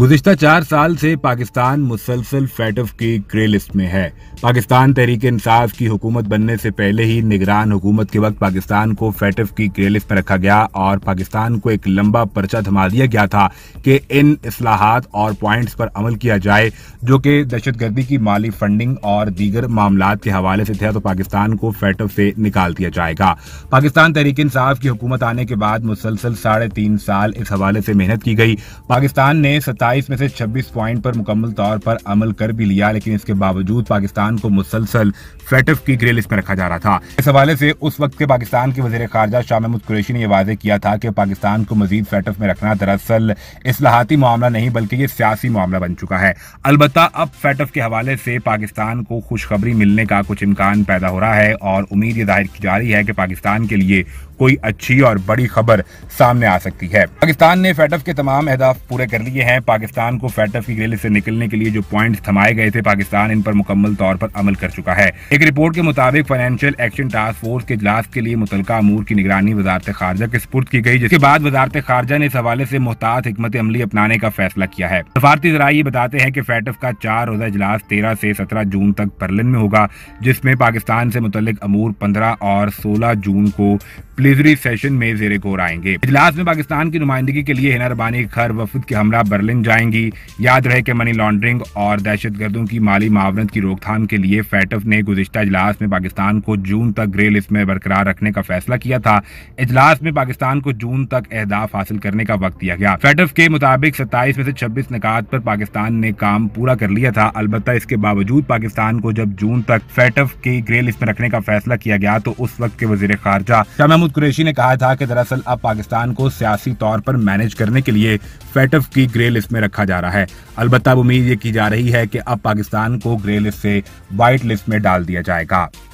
गुजशत चार साल से पाकिस्तान मुसलसल फैटफ की ग्रे लिस्ट में है पाकिस्तान तहरीक इंसाफ की हुकूमत बनने से पहले ही निगरान हुकूमत के वक्त पाकिस्तान को फैटफ की ग्रे लिस्ट में रखा गया और पाकिस्तान को एक लंबा पर्चा थमा दिया गया था कि इन असलाहत और पॉइंट्स पर अमल किया जाए जो कि दहशतगर्दी की माली फंडिंग और दीगर मामला के हवाले से थे तो पाकिस्तान को फैटफ से निकाल दिया जाएगा पाकिस्तान तहरीक इंसाफ की हुकूमत आने के बाद मुसलसल साढ़े तीन साल इस हवाले से मेहनत की गई पाकिस्तान ने सत्ता 28 में से 26 पॉइंट पर मुकम्मल तौर पर अमल कर भी लिया लेकिन इसके बावजूद पाकिस्तान को मुसलसल फ्लैटफ की ग्रे लिस्ट में रखा जा रहा था इस हवाले से उस वक्त के पाकिस्तान के वजीर खारजा शाह महमूद कुरेशी ने यह वाजे किया था कि पाकिस्तान को मजीद फ्लैटफ में रखना दरअसल असलाहती मामला नहीं बल्कि ये सियासी मामला बन चुका है अलबत् अब फ्लैटफ के हवाले से पाकिस्तान को खुशखबरी मिलने का कुछ इम्कान पैदा हो रहा है और उम्मीद ये जाहिर की जा रही है कि पाकिस्तान के लिए कोई अच्छी और बड़ी खबर सामने आ सकती है पाकिस्तान ने फेटफ के तमाम अहदाफ पूरे कर लिए हैं पाकिस्तान को फैटफ की ग्रिल से निकलने के लिए जो पॉइंट थमाए गए थे पाकिस्तान इन पर मुकम्मल तौर पर अमल कर चुका है एक रिपोर्ट के मुताबिक फाइनेंशियल एक्शन टास्क फोर्स के इजलास के लिए मुतल अमूर की निगरानी वजारत खारजा के स्पुर्द की गई जिसके बाद वजारत खारजा ने इस हवाले से मुहतात हमत अमली अपनाने का फैसला किया है सफारती जरा ये बताते हैं की फैटफ का चार रोजा इजलास तेरह से सत्रह जून तक बर्लिन में होगा जिसमें पाकिस्तान से मुतल अमूर पंद्रह और सोलह जून को प्लेजरी सेशन में जेरे गोर आएंगे इजलास में पाकिस्तान की नुमाइंदगी के लिए हिना रबानी खर वफद के हमला बर्लिन जाएंगी याद रहे कि मनी लॉन्ड्रिंग और दहशत गर्दों की माली मावनत की रोकथाम के लिए फैटफ ने गुजशत इजलास में पाकिस्तान को जून तक ग्रे लिस्ट में बरकरार रखने का फैसला किया था इजलास में पाकिस्तान को जून तक अहदाफ हासिल करने का वक्त दिया गया फैटफ के मुताबिक सत्ताईस में से छब्बीस निकात पर पाकिस्तान ने काम पूरा कर लिया था अलबत् इसके बावजूद पाकिस्तान को जब जून तक फैटफ के ग्रे लिस्ट में रखने का फैसला किया गया तो उस वक्त के वजीर खारजा शाह महमूद महमूद कुरैशी ने कहा था कि दरअसल अब पाकिस्तान को सियासी तौर पर मैनेज करने के लिए फैटफ की ग्रे लिस्ट में रखा जा रहा है अलबत्ता उम्मीद ये की जा रही है कि अब पाकिस्तान को ग्रे लिस्ट से व्हाइट लिस्ट में डाल दिया जाएगा